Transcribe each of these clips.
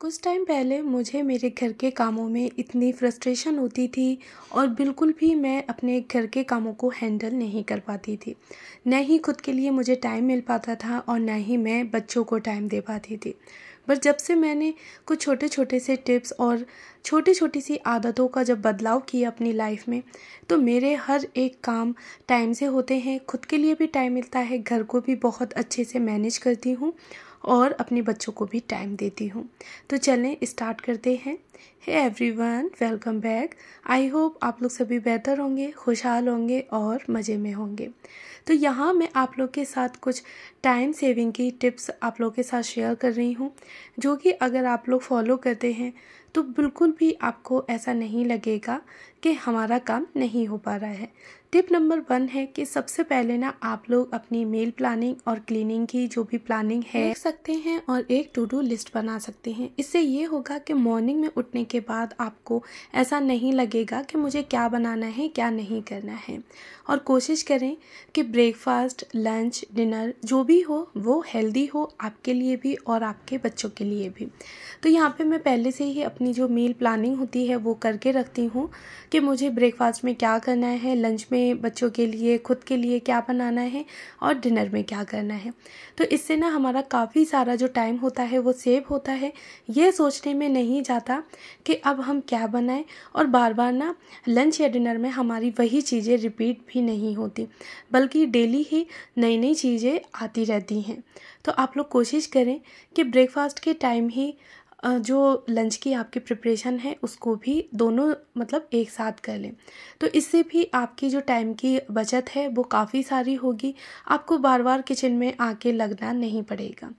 कुछ टाइम पहले मुझे मेरे घर के कामों में इतनी फ्रस्ट्रेशन होती थी और बिल्कुल भी मैं अपने घर के कामों को हैंडल नहीं कर पाती थी न ही खुद के लिए मुझे टाइम मिल पाता था और ना ही मैं बच्चों को टाइम दे पाती थी पर जब से मैंने कुछ छोटे छोटे से टिप्स और छोटी छोटी सी आदतों का जब बदलाव किया अपनी लाइफ में तो मेरे हर एक काम टाइम से होते हैं खुद के लिए भी टाइम मिलता है घर को भी बहुत अच्छे से मैनेज करती हूँ और अपने बच्चों को भी टाइम देती हूँ तो चलें स्टार्ट करते हैं hey everyone welcome back I hope आप लोग सभी बेहतर होंगे खुशहाल होंगे और मज़े में होंगे तो यहाँ मैं आप लोग के साथ कुछ टाइम सेविंग की टिप्स आप लोग के साथ शेयर कर रही हूँ जो कि अगर आप लोग फॉलो करते हैं तो बिल्कुल भी आपको ऐसा नहीं लगेगा कि हमारा काम नहीं हो पा रहा है टिप नंबर वन है कि सबसे पहले ना आप लोग अपनी मेल प्लानिंग और क्लीनिंग की जो भी प्लानिंग है देख सकते हैं और एक टू डू लिस्ट बना सकते हैं इससे ये होगा कि मॉर्निंग में उठने के बाद आपको ऐसा नहीं लगेगा कि मुझे क्या बनाना है क्या नहीं करना है और कोशिश करें कि ब्रेकफास्ट लंच डिनर जो भी हो वो हेल्दी हो आपके लिए भी और आपके बच्चों के लिए भी तो यहाँ पर मैं पहले से ही अपनी जो मील प्लानिंग होती है वो करके रखती हूँ कि मुझे ब्रेकफास्ट में क्या करना है लंच में में बच्चों के लिए खुद के लिए क्या बनाना है और डिनर में क्या करना है तो इससे ना हमारा काफ़ी सारा जो टाइम होता है वो सेव होता है ये सोचने में नहीं जाता कि अब हम क्या बनाएं और बार बार ना लंच या डिनर में हमारी वही चीज़ें रिपीट भी नहीं होती बल्कि डेली ही नई नई चीज़ें आती रहती हैं तो आप लोग कोशिश करें कि ब्रेकफास्ट के टाइम ही जो लंच की आपकी प्रिपरेशन है उसको भी दोनों मतलब एक साथ कर लें तो इससे भी आपकी जो टाइम की बचत है वो काफ़ी सारी होगी आपको बार बार किचन में आके लगना नहीं पड़ेगा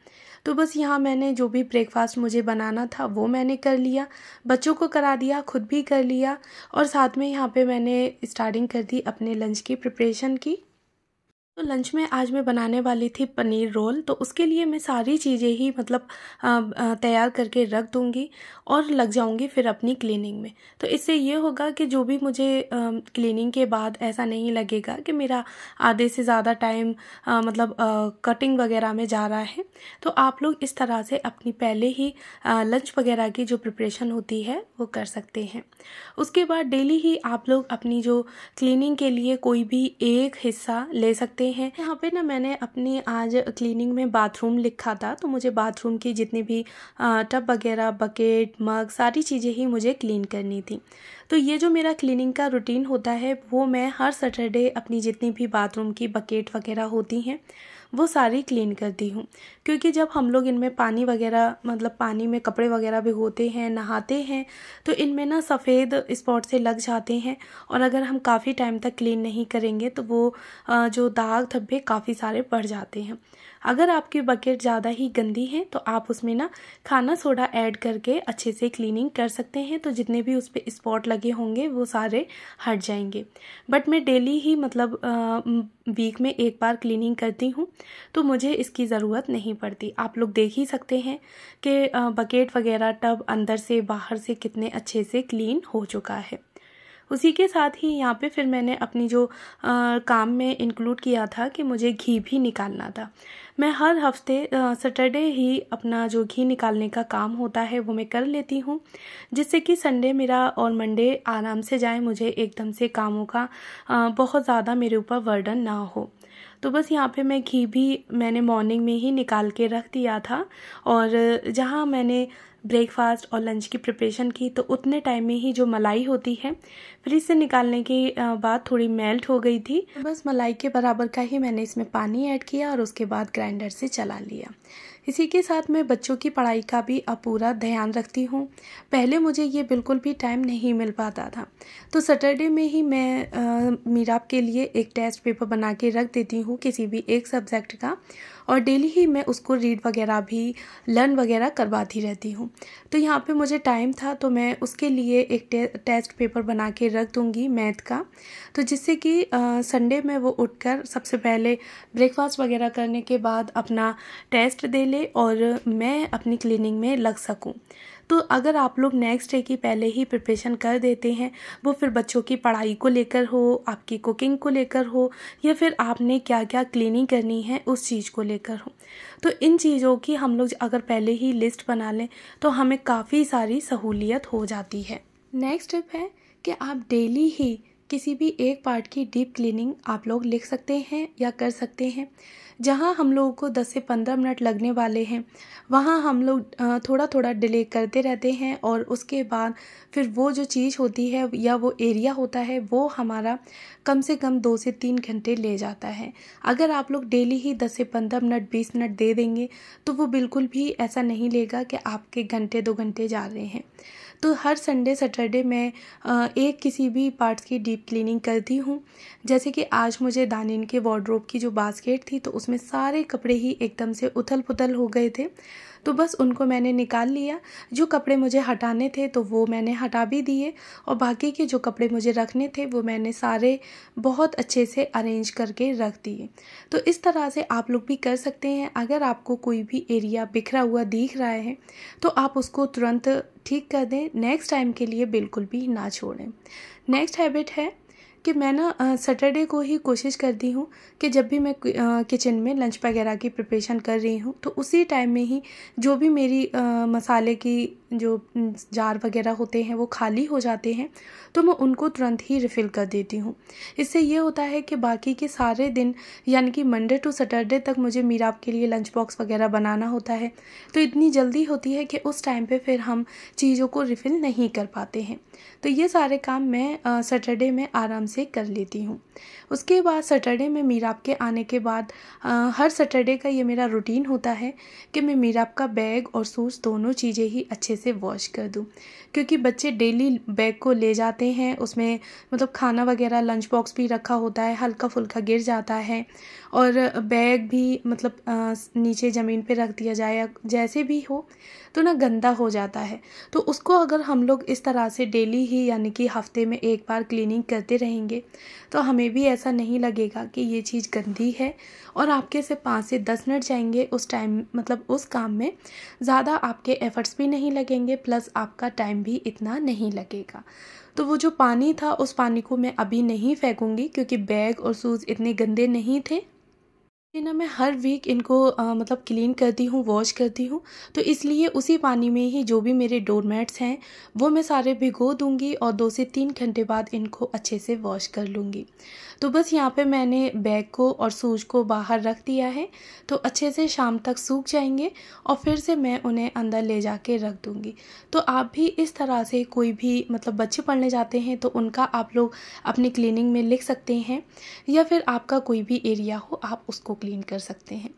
तो बस यहाँ मैंने जो भी ब्रेकफास्ट मुझे बनाना था वो मैंने कर लिया बच्चों को करा दिया खुद भी कर लिया और साथ में यहाँ पे मैंने स्टार्टिंग कर दी अपने लंच की प्रिपरेशन की तो लंच में आज मैं बनाने वाली थी पनीर रोल तो उसके लिए मैं सारी चीज़ें ही मतलब तैयार करके रख दूँगी और लग जाऊँगी फिर अपनी क्लीनिंग में तो इससे ये होगा कि जो भी मुझे क्लीनिंग के बाद ऐसा नहीं लगेगा कि मेरा आधे से ज़्यादा टाइम मतलब कटिंग वगैरह में जा रहा है तो आप लोग इस तरह से अपनी पहले ही लंच वगैरह की जो प्रिपरेशन होती है वो कर सकते हैं उसके बाद डेली ही आप लोग अपनी जो क्लिनिंग के लिए कोई भी एक हिस्सा ले सकते करते हैं यहाँ पे ना मैंने अपनी आज क्लीनिंग में बाथरूम लिखा था तो मुझे बाथरूम की जितनी भी टब वगैरह बकेट मग सारी चीज़ें ही मुझे क्लीन करनी थी तो ये जो मेरा क्लीनिंग का रूटीन होता है वो मैं हर सैटरडे अपनी जितनी भी बाथरूम की बकेट वगैरह होती हैं वो सारी क्लीन करती हूँ क्योंकि जब हम लोग इनमें पानी वगैरह मतलब पानी में कपड़े वगैरह भिगोते हैं नहाते हैं तो इनमें ना सफ़ेद स्पॉट से लग जाते हैं और अगर हम काफ़ी टाइम तक क्लीन नहीं करेंगे तो वो जो दाग दाग धब्बे काफ़ी सारे बढ़ जाते हैं अगर आपकी बकेट ज़्यादा ही गंदी है तो आप उसमें ना खाना सोडा ऐड करके अच्छे से क्लीनिंग कर सकते हैं तो जितने भी उस पर स्पॉट लगे होंगे वो सारे हट जाएंगे बट मैं डेली ही मतलब वीक में एक बार क्लीनिंग करती हूँ तो मुझे इसकी ज़रूरत नहीं पड़ती आप लोग देख ही सकते हैं कि बकेट वगैरह टब अंदर से बाहर से कितने अच्छे से क्लीन हो चुका है उसी के साथ ही यहाँ पे फिर मैंने अपनी जो आ, काम में इंक्लूड किया था कि मुझे घी भी निकालना था मैं हर हफ्ते सैटरडे ही अपना जो घी निकालने का काम होता है वो मैं कर लेती हूँ जिससे कि संडे मेरा और मंडे आराम से जाए मुझे एकदम से कामों का आ, बहुत ज़्यादा मेरे ऊपर वर्डन ना हो तो बस यहाँ पे मैं घी भी मैंने मॉर्निंग में ही निकाल के रख दिया था और जहाँ मैंने ब्रेकफास्ट और लंच की प्रिपरेशन की तो उतने टाइम में ही जो मलाई होती है फ्रिज से निकालने के बाद थोड़ी मेल्ट हो गई थी बस मलाई के बराबर का ही मैंने इसमें पानी ऐड किया और उसके बाद ग्राइंडर से चला लिया इसी के साथ मैं बच्चों की पढ़ाई का भी अब पूरा ध्यान रखती हूँ पहले मुझे ये बिल्कुल भी टाइम नहीं मिल पाता था तो सैटरडे में ही मैं मीराब के लिए एक टेस्ट पेपर बना के रख देती हूँ किसी भी एक सब्जेक्ट का और डेली ही मैं उसको रीड वगैरह भी लर्न वगैरह करवाती रहती हूँ तो यहाँ पे मुझे टाइम था तो मैं उसके लिए एक टे, टेस्ट पेपर बना के रख दूँगी मैथ का तो जिससे कि संडे में वो उठकर सबसे पहले ब्रेकफास्ट वगैरह करने के बाद अपना टेस्ट दे ले और मैं अपनी क्लिनिंग में लग सकूँ तो अगर आप लोग नेक्स्ट डे की पहले ही प्रिपरेशन कर देते हैं वो फिर बच्चों की पढ़ाई को लेकर हो आपकी कुकिंग को लेकर हो या फिर आपने क्या क्या क्लीनिंग करनी है उस चीज़ को लेकर हो तो इन चीज़ों की हम लोग अगर पहले ही लिस्ट बना लें तो हमें काफ़ी सारी सहूलियत हो जाती है नेक्स्ट स्टेप है कि आप डेली ही किसी भी एक पार्ट की डीप क्लीनिंग आप लोग लिख सकते हैं या कर सकते हैं जहां हम लोगों को 10 से 15 मिनट लगने वाले हैं वहां हम लोग थोड़ा थोड़ा डिले करते रहते हैं और उसके बाद फिर वो जो चीज़ होती है या वो एरिया होता है वो हमारा कम से कम दो से तीन घंटे ले जाता है अगर आप लोग डेली ही दस से पंद्रह मिनट बीस मिनट दे देंगे तो वो बिल्कुल भी ऐसा नहीं लेगा कि आपके घंटे दो घंटे जा रहे हैं तो हर संडे सैटरडे में एक किसी भी पार्ट्स की डीप डीप क्लीनिंग करती हूँ जैसे कि आज मुझे दानिन के वार्ड्रोब की जो बास्केट थी तो उसमें सारे कपड़े ही एकदम से उथल पुथल हो गए थे तो बस उनको मैंने निकाल लिया जो कपड़े मुझे हटाने थे तो वो मैंने हटा भी दिए और बाकी के जो कपड़े मुझे रखने थे वो मैंने सारे बहुत अच्छे से अरेंज करके रख दिए तो इस तरह से आप लोग भी कर सकते हैं अगर आपको कोई भी एरिया बिखरा हुआ दिख रहा है तो आप उसको तुरंत ठीक कर दें नेक्स्ट टाइम के लिए बिल्कुल भी ना छोड़ें नेक्स्ट हैबिट है कि मैं ना सैटरडे को ही कोशिश करती हूँ कि जब भी मैं किचन में लंच वगैरह की प्रिपरेशन कर रही हूँ तो उसी टाइम में ही जो भी मेरी मसाले की जो जार वगैरह होते हैं वो खाली हो जाते हैं तो मैं उनको तुरंत ही रिफ़िल कर देती हूँ इससे ये होता है कि बाकी के सारे दिन यानी कि मंडे टू सैटरडे तक मुझे मीराब के लिए लंच बॉक्स वगैरह बनाना होता है तो इतनी जल्दी होती है कि उस टाइम पर फिर हम चीज़ों को रिफ़िल नहीं कर पाते हैं तो ये सारे काम मैं सैटरडे में आराम से कर लेती हूँ उसके बाद सैटरडे में मीराब के आने के बाद आ, हर सैटरडे का ये मेरा रूटीन होता है कि मैं मीराब का बैग और सूज दोनों चीज़ें ही अच्छे से वॉश कर दूँ क्योंकि बच्चे डेली बैग को ले जाते हैं उसमें मतलब खाना वगैरह लंच बॉक्स भी रखा होता है हल्का फुल्का गिर जाता है और बैग भी मतलब आ, नीचे ज़मीन पर रख दिया जाए जैसे भी हो तो ना गंदा हो जाता है तो उसको अगर हम लोग इस तरह से डेली ही यानी कि हफ्ते में एक बार क्लीनिंग करते रहेंगे तो हमें भी ऐसा ऐसा नहीं लगेगा कि ये चीज़ गंदी है और आपके से पाँच से दस मिनट जाएंगे उस टाइम मतलब उस काम में ज़्यादा आपके एफ़र्ट्स भी नहीं लगेंगे प्लस आपका टाइम भी इतना नहीं लगेगा तो वो जो पानी था उस पानी को मैं अभी नहीं फेंकूँगी क्योंकि बैग और शूज़ इतने गंदे नहीं थे ना मैं हर वीक इनको आ, मतलब क्लीन करती हूँ वॉश करती हूँ तो इसलिए उसी पानी में ही जो भी मेरे डोरमेट्स हैं वो मैं सारे भिगो दूँगी और दो से तीन घंटे बाद इनको अच्छे से वॉश कर लूँगी तो बस यहाँ पे मैंने बैग को और सूज को बाहर रख दिया है तो अच्छे से शाम तक सूख जाएंगे और फिर से मैं उन्हें अंदर ले जा रख दूँगी तो आप भी इस तरह से कोई भी मतलब बच्चे पढ़ने जाते हैं तो उनका आप लोग अपनी क्लिनिंग में लिख सकते हैं या फिर आपका कोई भी एरिया हो आप उसको क्लीन कर सकते हैं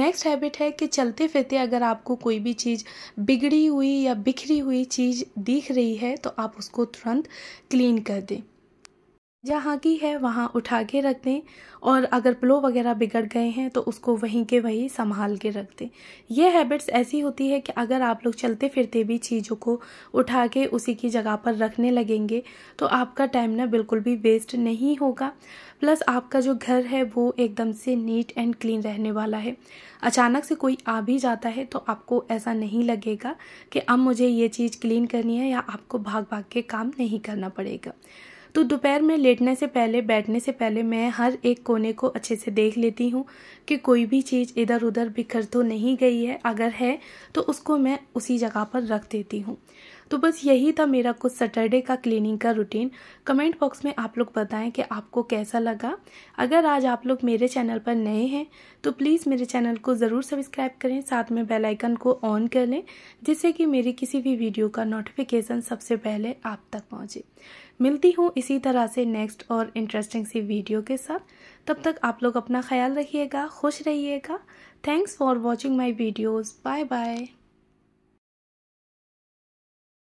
नेक्स्ट हैबिट है कि चलते फिरते अगर आपको कोई भी चीज़ बिगड़ी हुई या बिखरी हुई चीज़ दिख रही है तो आप उसको तुरंत क्लीन कर दें जहाँ की है वहाँ उठा के रख दें और अगर प्लो वगैरह बिगड़ गए हैं तो उसको वहीं के वहीं संभाल के रख दें ये हैबिट्स ऐसी होती है कि अगर आप लोग चलते फिरते भी चीज़ों को उठा के उसी की जगह पर रखने लगेंगे तो आपका टाइम ना बिल्कुल भी वेस्ट नहीं होगा प्लस आपका जो घर है वो एकदम से नीट एंड क्लीन रहने वाला है अचानक से कोई आ भी जाता है तो आपको ऐसा नहीं लगेगा कि अब मुझे ये चीज़ क्लीन करनी है या आपको भाग भाग के काम नहीं करना पड़ेगा तो दोपहर में लेटने से पहले बैठने से पहले मैं हर एक कोने को अच्छे से देख लेती हूँ कि कोई भी चीज़ इधर उधर बिखर तो नहीं गई है अगर है तो उसको मैं उसी जगह पर रख देती हूँ तो बस यही था मेरा कुछ सैटरडे का क्लीनिंग का रूटीन कमेंट बॉक्स में आप लोग बताएं कि आपको कैसा लगा अगर आज आप लोग मेरे चैनल पर नए हैं तो प्लीज़ मेरे चैनल को ज़रूर सब्सक्राइब करें साथ में बेल आइकन को ऑन कर लें जिससे कि मेरी किसी भी वीडियो का नोटिफिकेशन सबसे पहले आप तक पहुँचे मिलती हूँ इसी तरह से नेक्स्ट और इंटरेस्टिंग सी वीडियो के साथ तब तक आप लोग अपना ख्याल रखिएगा खुश रहिएगा thanks for watching my videos bye bye